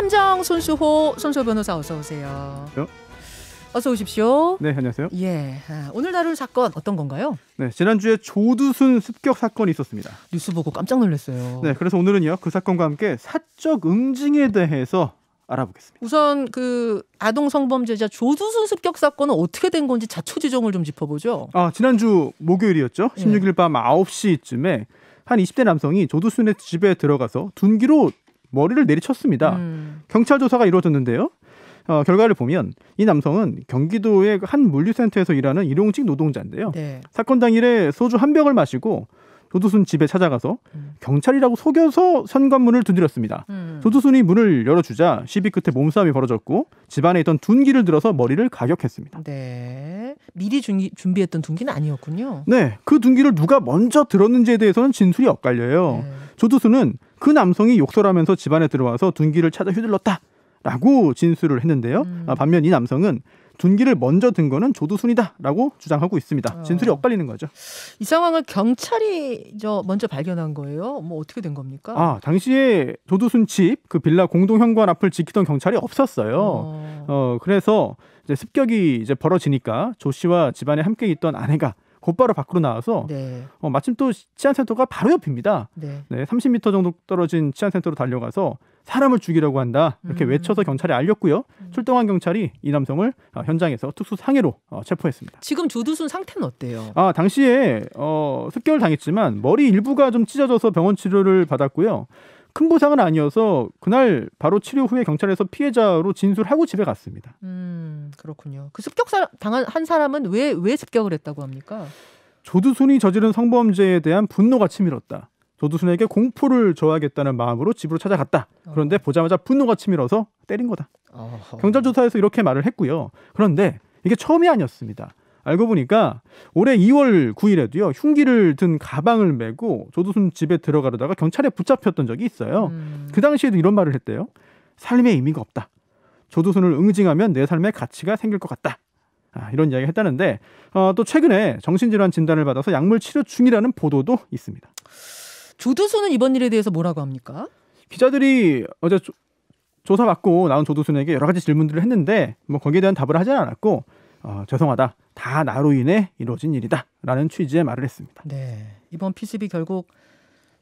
함정 손수호 손수 호 변호사 어서 오세요. 네. 어서 오십시오. 네, 안녕하세요. 예, 아, 오늘 다룰 사건 어떤 건가요? 네, 지난주에 조두순 습격 사건이 있었습니다. 뉴스 보고 깜짝 놀랐어요. 네, 그래서 오늘은요 그 사건과 함께 사적 응징에 대해서 알아보겠습니다. 우선 그 아동 성범죄자 조두순 습격 사건은 어떻게 된 건지 자초지종을 좀 짚어보죠. 아, 지난주 목요일이었죠. 16일 예. 밤 9시쯤에 한 20대 남성이 조두순의 집에 들어가서 둔기로 머리를 내리쳤습니다. 음. 경찰 조사가 이루어졌는데요. 어, 결과를 보면 이 남성은 경기도의 한 물류센터에서 일하는 일용직 노동자인데요. 네. 사건 당일에 소주 한 병을 마시고 조두순 집에 찾아가서 음. 경찰이라고 속여서 현관문을 두드렸습니다. 음. 조두순이 문을 열어주자 시비 끝에 몸싸움이 벌어졌고 집안에 있던 둔기를 들어서 머리를 가격했습니다. 네. 미리 준기, 준비했던 둔기는 아니었군요. 네. 그 둔기를 누가 먼저 들었는지에 대해서는 진술이 엇갈려요. 네. 조두순은 그 남성이 욕설하면서 집안에 들어와서 둔기를 찾아 휘둘렀다라고 진술을 했는데요. 음. 아, 반면 이 남성은 둔기를 먼저 든 거는 조두순이다라고 주장하고 있습니다. 아. 진술이 엇갈리는 거죠. 이 상황을 경찰이 저 먼저 발견한 거예요. 뭐 어떻게 된 겁니까? 아 당시에 조두순 집 그 빌라 공동 현관 앞을 지키던 경찰이 없었어요. 어, 어 그래서 이제 습격이 이제 벌어지니까 조 씨와 집안에 함께 있던 아내가 곧바로 밖으로 나와서 네. 어, 마침 또 치안센터가 바로 옆입니다. 네. 네, 30m 정도 떨어진 치안센터로 달려가서 사람을 죽이려고 한다 이렇게 음. 외쳐서 경찰에 알렸고요. 음. 출동한 경찰이 이 남성을 어, 현장에서 특수 상해로 어, 체포했습니다. 지금 조두순 상태는 어때요? 아 당시에 어, 습격을 당했지만 머리 일부가 좀 찢어져서 병원 치료를 받았고요. 큰 부상은 아니어서 그날 바로 치료 후에 경찰에서 피해자로 진술하고 집에 갔습니다. 음, 그렇군요. 그 습격 당한 한 사람은 왜 왜 습격을 했다고 합니까? 조두순이 저지른 성범죄에 대한 분노가 치밀었다. 조두순에게 공포를 줘야겠다는 마음으로 집으로 찾아갔다. 그런데 어. 보자마자 분노가 치밀어서 때린 거다. 어허. 경찰 조사에서 이렇게 말을 했고요. 그런데 이게 처음이 아니었습니다. 알고 보니까 올해 2월 9일에도요 흉기를 든 가방을 메고 조두순 집에 들어가려다가 경찰에 붙잡혔던 적이 있어요. 음. 그 당시에도 이런 말을 했대요. 삶의 의미가 없다. 조두순을 응징하면 내 삶의 가치가 생길 것 같다. 아, 이런 이야기 했다는데 어, 또 최근에 정신질환 진단을 받아서 약물 치료 중이라는 보도도 있습니다. 조두순은 이번 일에 대해서 뭐라고 합니까? 기자들이 어제 조, 조사받고 나온 조두순에게 여러 가지 질문들을 했는데 뭐 거기에 대한 답을 하지 않았고 어, 죄송하다. 다 나로 인해 이루어진 일이다라는 취지의 말을 했습니다. 네. 이번 피습이 결국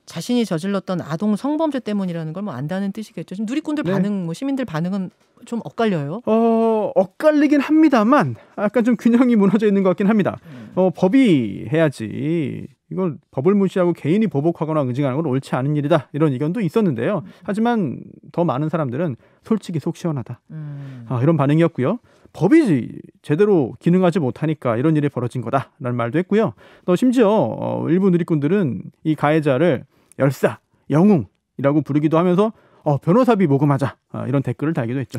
자신이 저질렀던 아동 성범죄 때문이라는 걸 뭐 안다는 뜻이겠죠. 지금 누리꾼들 네. 반응, 뭐 시민들 반응은 좀 엇갈려요. 어, 엇갈리긴 합니다만 약간 좀 균형이 무너져 있는 것 같긴 합니다. 음. 어, 법이 해야지 이걸 법을 무시하고 개인이 보복하거나 응징하는 건 옳지 않은 일이다 이런 의견도 있었는데요. 음. 하지만 더 많은 사람들은 솔직히 속 시원하다 음. 아, 이런 반응이었고요. 법이 제대로 기능하지 못하니까 이런 일이 벌어진 거다라는 말도 했고요. 또 심지어 어, 일부 누리꾼들은 이 가해자를 열사, 영웅이라고 부르기도 하면서 어, 변호사비 모금하자 어, 이런 댓글을 달기도 했죠.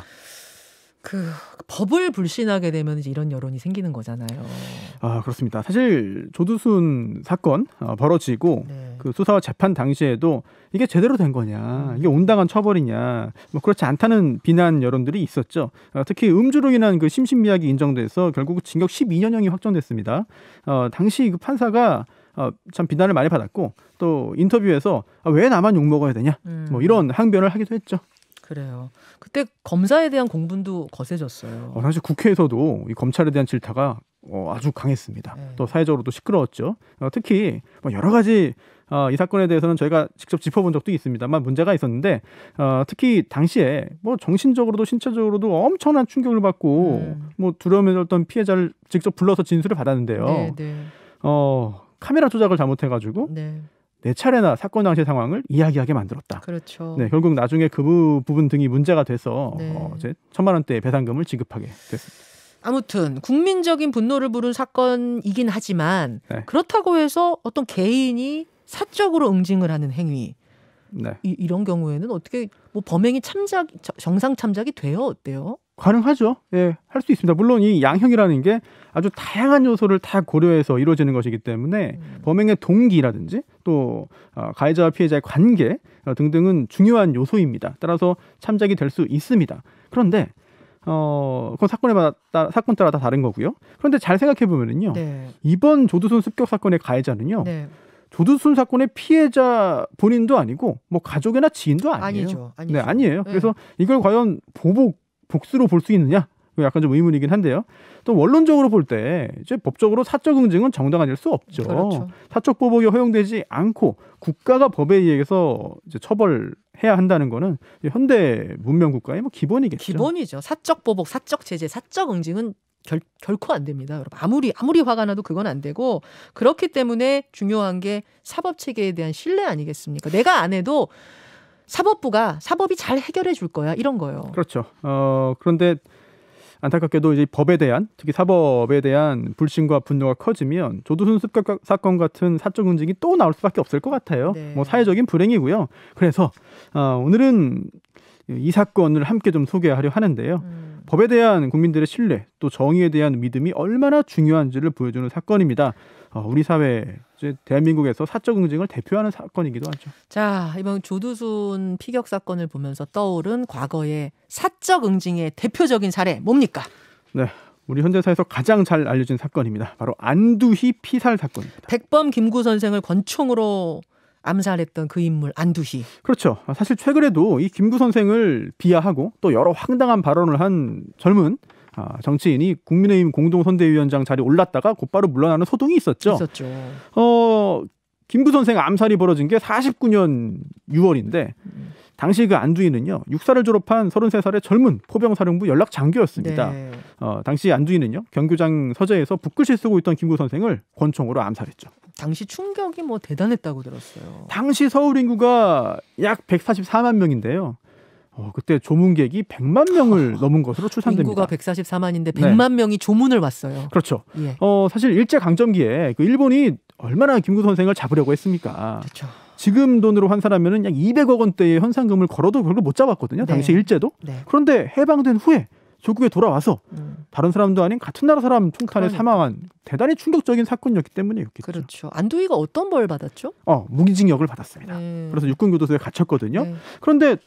그 법을 불신하게 되면 이제 이런 여론이 생기는 거잖아요. 아 그렇습니다. 사실 조두순 사건 어, 벌어지고 네. 그 수사와 재판 당시에도 이게 제대로 된 거냐, 음. 이게 온당한 처벌이냐, 뭐 그렇지 않다는 비난 여론들이 있었죠. 어, 특히 음주로 인한 그 심신미약이 인정돼서 결국 징역 12년형이 확정됐습니다. 어, 당시 그 판사가 어, 참 비난을 많이 받았고 또 인터뷰에서 아, 왜 나만 욕 먹어야 되냐, 뭐 음. 뭐 이런 항변을 하기도 했죠. 그래요. 그때 검사에 대한 공분도 거세졌어요. 어, 사실 국회에서도 이 검찰에 대한 질타가 어, 아주 강했습니다. 네. 또 사회적으로도 시끄러웠죠. 어, 특히 뭐 여러 가지 어, 이 사건에 대해서는 저희가 직접 짚어본 적도 있습니다만 문제가 있었는데 어, 특히 당시에 뭐 정신적으로도 신체적으로도 엄청난 충격을 받고 음. 뭐 두려움에떨던 피해자를 직접 불러서 진술을 받았는데요. 네, 네. 어, 카메라 조작을 잘못해가지고. 네. 네 차례나 사건 당시 상황을 이야기하게 만들었다. 그렇죠. 네, 결국 나중에 그 부분 등이 문제가 돼서 네. 어, 이제 천만 원대의 배상금을 지급하게 됐습니다. 아무튼 국민적인 분노를 부른 사건이긴 하지만 네. 그렇다고 해서 어떤 개인이 사적으로 응징을 하는 행위 네. 이, 이런 경우에는 어떻게 뭐 범행이 참작 정상 참작이 돼요 어때요? 가능하죠. 예, 할 수 있습니다. 물론 이 양형이라는 게 아주 다양한 요소를 다 고려해서 이루어지는 것이기 때문에 음. 범행의 동기라든지 또 어, 가해자와 피해자의 관계 어, 등등은 중요한 요소입니다. 따라서 참작이 될 수 있습니다. 그런데 어, 그건 사건에 따라, 사건 따라 다 다른 거고요. 그런데 잘 생각해 보면은요. 네. 이번 조두순 습격 사건의 가해자는요. 네. 조두순 사건의 피해자 본인도 아니고 뭐 가족이나 지인도 아니에요. 아니죠. 아니죠. 네, 아니에요. 네. 그래서 이걸 과연 보복 복수로 볼 수 있느냐? 약간 좀 의문이긴 한데요. 또 원론적으로 볼 때 이제 법적으로 사적 응징은 정당 화될수 없죠. 그렇죠. 사적 보복이 허용되지 않고 국가가 법에 의해서 이제 처벌해야 한다는 거는 현대 문명 국가의 뭐 기본이겠죠. 기본이죠. 사적 보복, 사적 제재, 사적 응징은 결, 결코 안 됩니다. 여러분 아무리 아무리 화가 나도 그건 안 되고 그렇기 때문에 중요한 게 사법 체계에 대한 신뢰 아니겠습니까? 내가 안 해도 사법부가 사법이 잘 해결해 줄 거야 이런 거예요. 그렇죠. 어, 그런데 안타깝게도 이제 법에 대한 특히 사법에 대한 불신과 분노가 커지면 조두순 습격 사건 같은 사적 움직이 또 나올 수밖에 없을 것 같아요. 네. 뭐 사회적인 불행이고요. 그래서 어, 오늘은 이 사건을 함께 좀 소개하려 하는데요. 음. 법에 대한 국민들의 신뢰 또 정의에 대한 믿음이 얼마나 중요한지를 보여주는 사건입니다. 어, 우리 사회 이제 대한민국에서 사적 응징을 대표하는 사건이기도 하죠. 자 이번 조두순 피격 사건을 보면서 떠오른 과거의 사적 응징의 대표적인 사례 뭡니까? 네. 우리 현대사에서 가장 잘 알려진 사건입니다. 바로 안두희 피살 사건입니다. 백범 김구 선생을 권총으로 암살했던 그 인물 안두희. 그렇죠. 사실 최근에도 이 김구 선생을 비하하고 또 여러 황당한 발언을 한 젊은 아, 정치인이 국민의힘 공동선대위원장 자리에 올랐다가 곧바로 물러나는 소동이 있었죠. 있었죠. 어, 김구 선생 암살이 벌어진 게 49년 6월인데 당시 그 안두희는요 육사를 졸업한 33살의 젊은 포병사령부 연락 장교였습니다. 네. 어, 당시 안두희는요 경교장 서재에서 붓글씨 쓰고 있던 김구 선생을 권총으로 암살했죠. 당시 충격이 뭐 대단했다고 들었어요. 당시 서울 인구가 약 144만 명인데요. 어, 그때 조문객이 100만 명을 어, 넘은 것으로 추산됩니다. 인구가 144만인데 100만 네. 명이 조문을 왔어요. 그렇죠. 예. 어, 사실 일제 강점기에 그 일본이 얼마나 김구 선생을 잡으려고 했습니까? 그렇죠. 지금 돈으로 환산하면약 200억 원대의 현상금을 걸어도 별로 못 잡았거든요. 당시 네. 일제도. 네. 그런데 해방된 후에 조국에 돌아와서 음. 다른 사람도 아닌 같은 나라 사람 총탄에 그러니까. 사망한 대단히 충격적인 사건이었기 때문이었겠죠. 그렇죠. 안도희가 어떤 벌 받았죠? 어, 무기징역을 받았습니다. 네. 그래서 육군 교도소에 갇혔거든요. 네. 그런데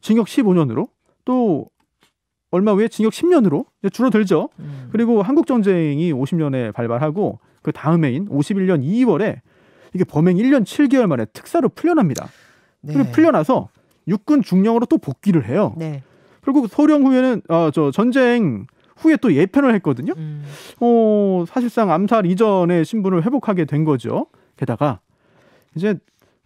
징역 15년으로 또 얼마 후에 징역 10년으로 줄어들죠. 음. 그리고 한국 전쟁이 50년에 발발하고 그 다음해인 51년 2월에 이게 범행 1년 7개월 만에 특사로 풀려납니다. 네. 그리고 풀려나서 육군 중령으로 또 복귀를 해요. 네. 결국 소령 후에는 어, 저 전쟁 후에 또 예편을 했거든요. 음. 어, 사실상 암살 이전의 신분을 회복하게 된 거죠. 게다가 이제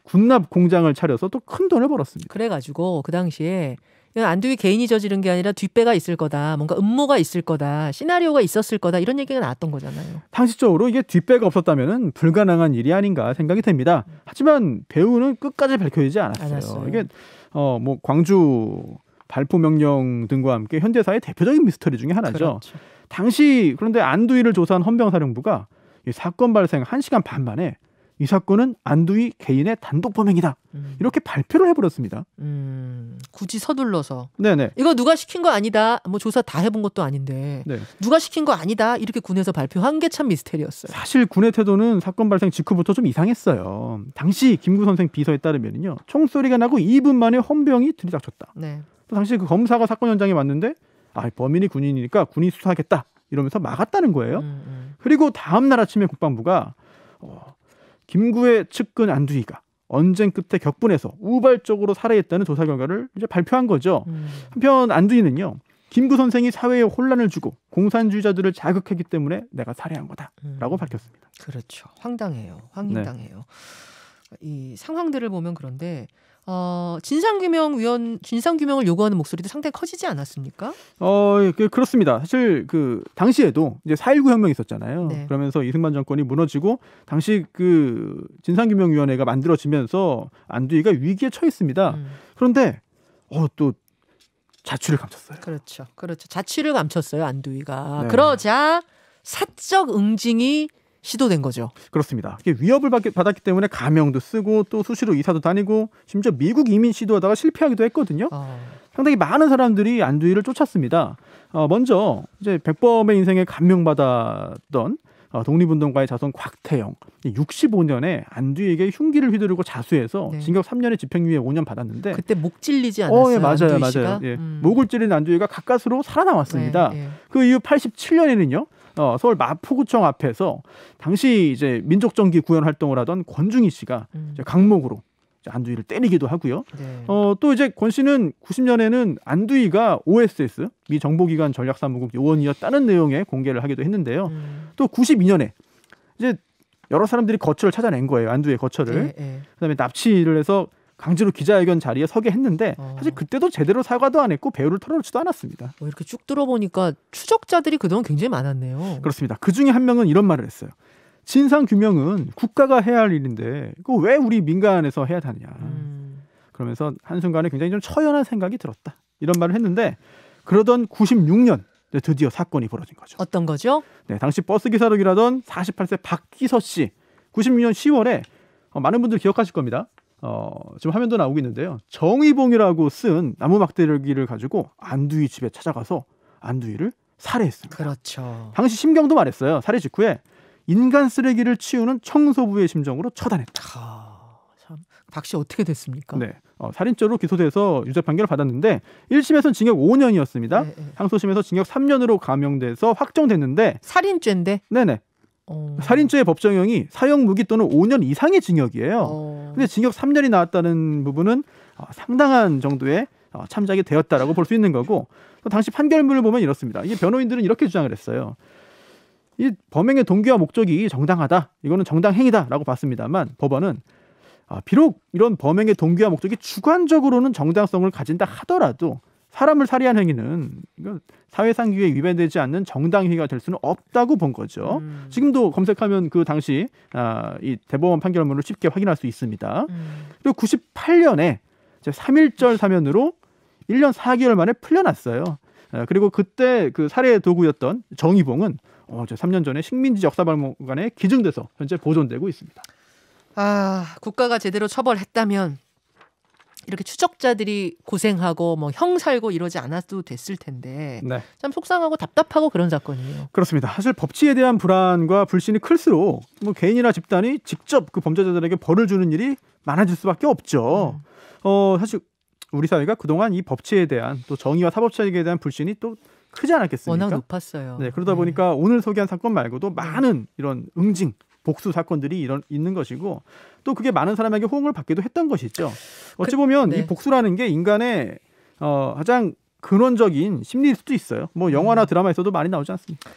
군납 공장을 차려서 또 큰 돈을 벌었습니다. 그래가지고 그 당시에 안두희 개인이 저지른 게 아니라 뒷배가 있을 거다, 뭔가 음모가 있을 거다, 시나리오가 있었을 거다 이런 얘기가 나왔던 거잖아요. 상식적으로 이게 뒷배가 없었다면 불가능한 일이 아닌가 생각이 됩니다. 음. 하지만 배우는 끝까지 밝혀지지 않았어요. 않았어요. 이게 어뭐 광주 발포 명령 등과 함께 현대사의 대표적인 미스터리 중의 하나죠. 그렇죠. 당시 그런데 안두희를 조사한 헌병사령부가 이 사건 발생 1시간 반 만에 이 사건은 안두희 개인의 단독 범행이다. 음. 이렇게 발표를 해버렸습니다. 음, 굳이 서둘러서. 네네. 이거 누가 시킨 거 아니다. 뭐 조사 다 해본 것도 아닌데. 네. 누가 시킨 거 아니다. 이렇게 군에서 발표한 게 참 미스테리였어요. 사실 군의 태도는 사건 발생 직후부터 좀 이상했어요. 당시 김구 선생 비서에 따르면요. 총소리가 나고 2분 만에 헌병이 들이닥쳤다. 네. 당시 그 검사가 사건 현장에 왔는데 아 범인이 군인이니까 군인 수사하겠다 이러면서 막았다는 거예요. 음, 음. 그리고 다음 날 아침에 국방부가 어, 김구의 측근 안두희가 언쟁 끝에 격분해서 우발적으로 살해했다는 조사 결과를 이제 발표한 거죠. 음. 한편 안두희는요. 김구 선생이 사회에 혼란을 주고 공산주의자들을 자극했기 때문에 내가 살해한 거다라고 음. 밝혔습니다. 그렇죠. 황당해요. 황당해요. 네. 이 상황들을 보면 그런데 어, 진상규명 위원 진상규명을 요구하는 목소리도 상당히 커지지 않았습니까? 어, 예, 그, 그렇습니다. 사실 그 당시에도 이제 4.19 혁명이 있었잖아요. 네. 그러면서 이승만 정권이 무너지고 당시 그 진상규명위원회가 만들어지면서 안두희가 위기에 처했습니다. 음. 그런데 어, 또 자취를 감췄어요. 그렇죠, 그렇죠. 자취를 감췄어요 안두희가. 네. 그러자 사적 응징이 시도된 거죠. 그렇습니다. 위협을 받았기 때문에 가명도 쓰고 또 수시로 이사도 다니고 심지어 미국 이민 시도하다가 실패하기도 했거든요. 어... 상당히 많은 사람들이 안두희를 쫓았습니다. 어, 먼저 이제 백범의 인생에 감명받았던 어, 독립운동가의 자손 곽태영 65년에 안두희에게 흉기를 휘두르고 자수해서 네. 징역 3년에 집행유예 5년 받았는데 그때 목 찔리지 않았어요? 어, 예, 맞아요, 맞아요. 예. 음. 목을 찔린 안두희가 가까스로 살아남았습니다. 네, 네. 그 이후 87년에는요. 어, 서울 마포구청 앞에서 당시 이제 민족정기 구현 활동을 하던 권중희 씨가 음. 강목으로 안두희를 때리기도 하고요. 네. 어, 또 이제 권 씨는 90년에는 안두희가 OSS 미 정보기관 전략사무국 요원이었다는 내용의 공개를 하기도 했는데요. 음. 또 92년에 이제 여러 사람들이 거처를 찾아낸 거예요. 안두희의 거처를. 네, 네. 그다음에 납치를 해서 강제로 기자회견 자리에 서게 했는데 어. 사실 그때도 제대로 사과도 안 했고 배우를 털어놓지도 않았습니다. 뭐 이렇게 쭉 들어보니까 추적자들이 그동안 굉장히 많았네요. 그렇습니다. 그 중에 한 명은 이런 말을 했어요. 진상 규명은 국가가 해야 할 일인데 그거 왜 우리 민간에서 해야 하냐. 음. 그러면서 한순간에 굉장히 좀 처연한 생각이 들었다. 이런 말을 했는데 그러던 96년 드디어 사건이 벌어진 거죠. 어떤 거죠? 네, 당시 버스 기사로 일하던 48세 박기서 씨. 96년 10월에 어, 많은 분들 기억하실 겁니다. 어, 지금 화면도 나오고 있는데요. 정의봉이라고 쓴 나무 막대기를 가지고 안두희 집에 찾아가서 안두희를 살해했습니다. 그렇죠. 당시 심경도 말했어요. 살해 직후에 인간 쓰레기를 치우는 청소부의 심정으로 처단했다. 아, 참. 박씨 어떻게 됐습니까? 네. 어, 살인죄로 기소돼서 유죄 판결을 받았는데 1심에서는 징역 5년이었습니다. 네, 네. 항소심에서 징역 3년으로 감형돼서 확정됐는데 살인죄인데? 네네. 어... 살인죄의 법정형이 사형 무기 또는 5년 이상의 징역이에요. 어... 음. 근데 징역 3년이 나왔다는 부분은 어, 상당한 정도의 어, 참작이 되었다라고 볼 수 있는 거고 또 당시 판결문을 보면 이렇습니다. 이게 변호인들은 이렇게 주장을 했어요. 이 범행의 동기와 목적이 정당하다. 이거는 정당 행위다라고 봤습니다만 법원은 아, 비록 이런 범행의 동기와 목적이 주관적으로는 정당성을 가진다 하더라도 사람을 살해한 행위는 이건 사회상 규에 위배되지 않는 정당 행위가 될 수는 없다고 본 거죠. 음. 지금도 검색하면 그 당시 아, 이 대법원 판결문을 쉽게 확인할 수 있습니다. 음. 그리고 98년에 제 3일절 사면으로 1년 4개월 만에 풀려났어요. 아, 그리고 그때 그 살해 도구였던 정의봉은 어, 제 3년 전에 식민지 역사박물관에 기증돼서 현재 보존되고 있습니다. 아, 국가가 제대로 처벌했다면 이렇게 추적자들이 고생하고 뭐 형 살고 이러지 않아도 됐을 텐데 네. 참 속상하고 답답하고 그런 사건이에요. 그렇습니다. 사실 법치에 대한 불안과 불신이 클수록 뭐 개인이나 집단이 직접 그 범죄자들에게 벌을 주는 일이 많아질 수밖에 없죠. 음. 어 사실 우리 사회가 그동안 이 법치에 대한 또 정의와 사법체계에 대한 불신이 또 크지 않았겠습니까? 워낙 높았어요. 네, 그러다 네. 보니까 오늘 소개한 사건 말고도 많은 이런 응징 복수 사건들이 이런 있는 것이고 또 그게 많은 사람에게 호응을 받기도 했던 것이죠. 어찌 보면 그, 네. 이 복수라는 게 인간의 어, 가장 근원적인 심리일 수도 있어요. 뭐 음. 영화나 드라마에서도 많이 나오지 않습니까?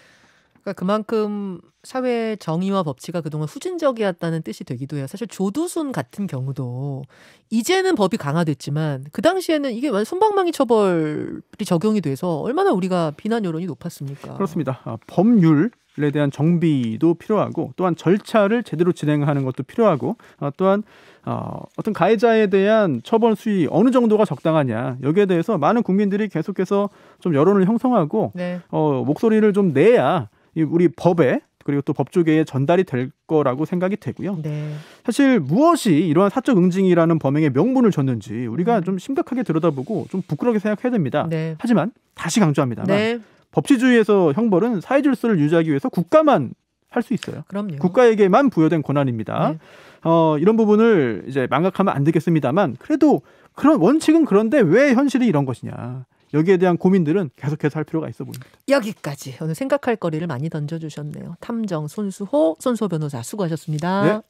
그러니까 그만큼 사회 정의와 법치가 그동안 후진적이었다는 뜻이 되기도 해요. 사실 조두순 같은 경우도 이제는 법이 강화됐지만 그 당시에는 이게 완전 손방망이 처벌이 적용이 돼서 얼마나 우리가 비난 여론이 높았습니까? 그렇습니다. 아, 법률 에 대한 정비도 필요하고 또한 절차를 제대로 진행하는 것도 필요하고 어, 또한 어, 어떤 가해자에 대한 처벌 수위 어느 정도가 적당하냐 여기에 대해서 많은 국민들이 계속해서 좀 여론을 형성하고 네. 어, 목소리를 좀 내야 우리 법에 그리고 또 법조계에 전달이 될 거라고 생각이 되고요. 네. 사실 무엇이 이러한 사적 응징이라는 범행의 명분을 줬는지 우리가 음. 좀 심각하게 들여다보고 좀 부끄럽게 생각해야 됩니다. 네. 하지만 다시 강조합니다만 네. 법치주의에서 형벌은 사회 질서를 유지하기 위해서 국가만 할 수 있어요. 그럼요. 국가에게만 부여된 권한입니다. 네. 어, 이런 부분을 이제 망각하면 안 되겠습니다만 그래도 그런 원칙은 그런데 왜 현실이 이런 것이냐. 여기에 대한 고민들은 계속해서 할 필요가 있어 보입니다. 여기까지 오늘 생각할 거리를 많이 던져주셨네요. 탐정 손수호 손수호 변호사 수고하셨습니다.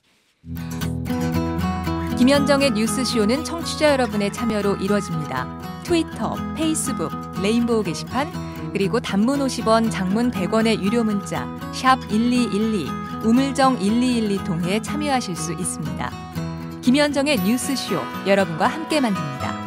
네. 김현정의 뉴스쇼는 청취자 여러분의 참여로 이루어집니다. 트위터, 페이스북, 레인보우 게시판 그리고 단문 50원, 장문 100원의 유료 문자 샵 1212, 우물정 1212 통해 참여하실 수 있습니다. 김현정의 뉴스쇼 여러분과 함께 만듭니다.